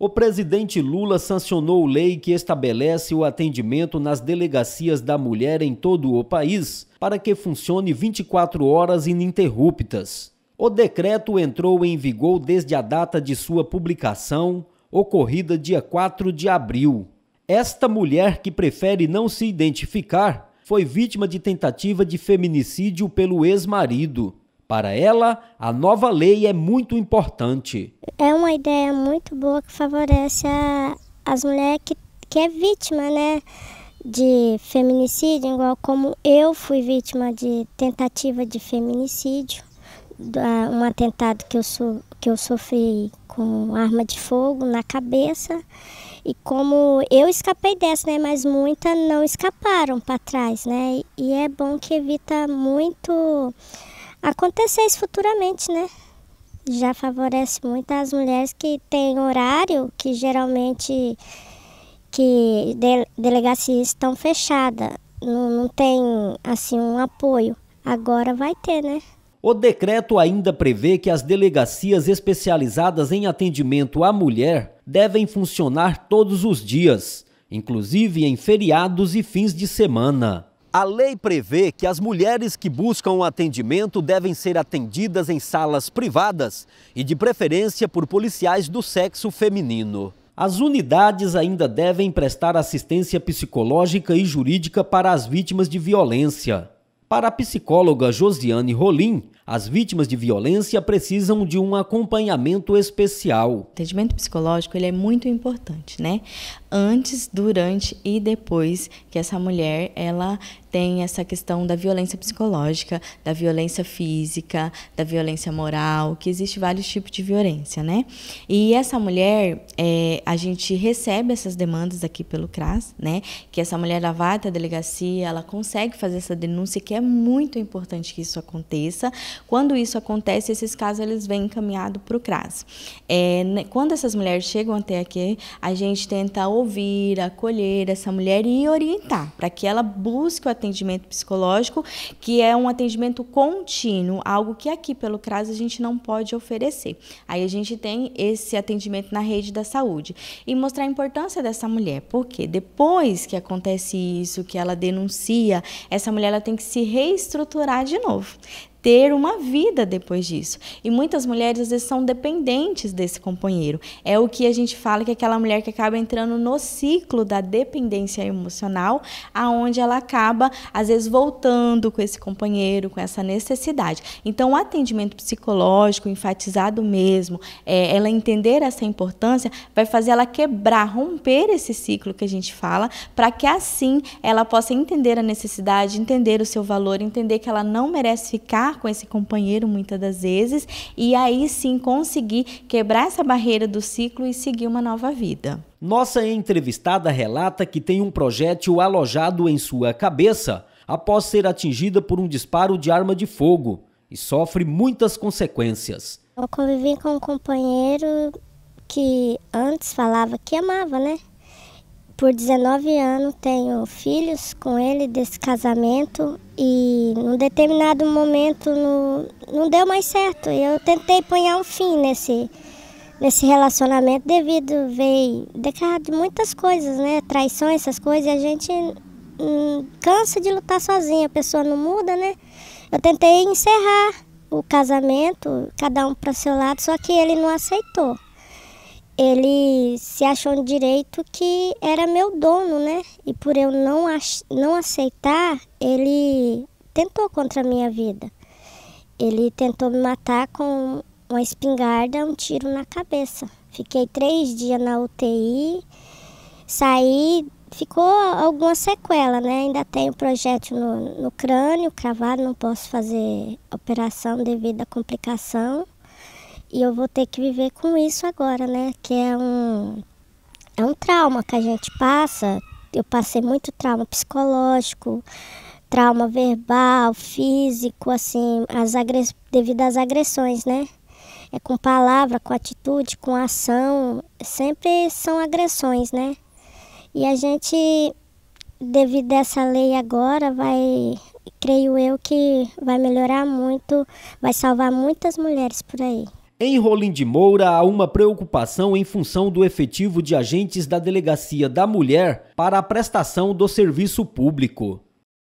O presidente Lula sancionou lei que estabelece o atendimento nas delegacias da mulher em todo o país para que funcione 24 horas ininterruptas. O decreto entrou em vigor desde a data de sua publicação, ocorrida dia 4 de abril. Esta mulher que prefere não se identificar foi vítima de tentativa de feminicídio pelo ex-marido. Para ela, a nova lei é muito importante. É uma ideia muito boa que favorece a, as mulheres que, que é vítima, né? De feminicídio, igual como eu fui vítima de tentativa de feminicídio, um atentado que eu, so, que eu sofri com arma de fogo na cabeça. E como eu escapei dessa, né? Mas muitas não escaparam para trás, né? E é bom que evita muito acontecer isso futuramente, né? Já favorece muito as mulheres que têm horário, que geralmente que de, delegacias estão fechadas, não, não tem assim um apoio. Agora vai ter, né? O decreto ainda prevê que as delegacias especializadas em atendimento à mulher devem funcionar todos os dias, inclusive em feriados e fins de semana. A lei prevê que as mulheres que buscam o atendimento devem ser atendidas em salas privadas e, de preferência, por policiais do sexo feminino. As unidades ainda devem prestar assistência psicológica e jurídica para as vítimas de violência. Para a psicóloga Josiane Rolim, as vítimas de violência precisam de um acompanhamento especial. O atendimento psicológico ele é muito importante, né? Antes, durante e depois que essa mulher ela tem essa questão da violência psicológica, da violência física, da violência moral, que existe vários tipos de violência, né? E essa mulher, é, a gente recebe essas demandas aqui pelo CRAS, né? Que essa mulher ela vai até a delegacia, ela consegue fazer essa denúncia, que é muito importante que isso aconteça, quando isso acontece, esses casos eles vêm encaminhados para o CRAS. É, né, quando essas mulheres chegam até aqui, a gente tenta ouvir, acolher essa mulher e orientar para que ela busque o atendimento psicológico, que é um atendimento contínuo, algo que aqui pelo CRAS a gente não pode oferecer. Aí a gente tem esse atendimento na rede da saúde e mostrar a importância dessa mulher, porque depois que acontece isso, que ela denuncia, essa mulher ela tem que se reestruturar de novo ter uma vida depois disso. E muitas mulheres às vezes são dependentes desse companheiro. É o que a gente fala que é aquela mulher que acaba entrando no ciclo da dependência emocional, aonde ela acaba às vezes voltando com esse companheiro, com essa necessidade. Então, o atendimento psicológico enfatizado mesmo, é, ela entender essa importância, vai fazer ela quebrar, romper esse ciclo que a gente fala, para que assim ela possa entender a necessidade, entender o seu valor, entender que ela não merece ficar estar com esse companheiro muitas das vezes e aí sim conseguir quebrar essa barreira do ciclo e seguir uma nova vida. Nossa entrevistada relata que tem um projétil alojado em sua cabeça após ser atingida por um disparo de arma de fogo e sofre muitas consequências. Eu convivi com um companheiro que antes falava que amava, né? Por 19 anos tenho filhos com ele desse casamento e num determinado momento no, não deu mais certo. Eu tentei pôr um fim nesse, nesse relacionamento devido veio decorrer de muitas coisas, né? Traições, essas coisas, e a gente hum, cansa de lutar sozinha, a pessoa não muda, né? Eu tentei encerrar o casamento, cada um para seu lado, só que ele não aceitou ele se achou um direito que era meu dono, né? E por eu não, não aceitar, ele tentou contra a minha vida. Ele tentou me matar com uma espingarda, um tiro na cabeça. Fiquei três dias na UTI, saí, ficou alguma sequela, né? Ainda tenho projétil no, no crânio, cravado, não posso fazer operação devido à complicação. E eu vou ter que viver com isso agora, né? Que é um, é um trauma que a gente passa. Eu passei muito trauma psicológico, trauma verbal, físico, assim, as agress... devido às agressões, né? É com palavra, com atitude, com ação, sempre são agressões, né? E a gente, devido a essa lei agora, vai, creio eu, que vai melhorar muito, vai salvar muitas mulheres por aí. Em Rolim de Moura, há uma preocupação em função do efetivo de agentes da Delegacia da Mulher para a prestação do serviço público.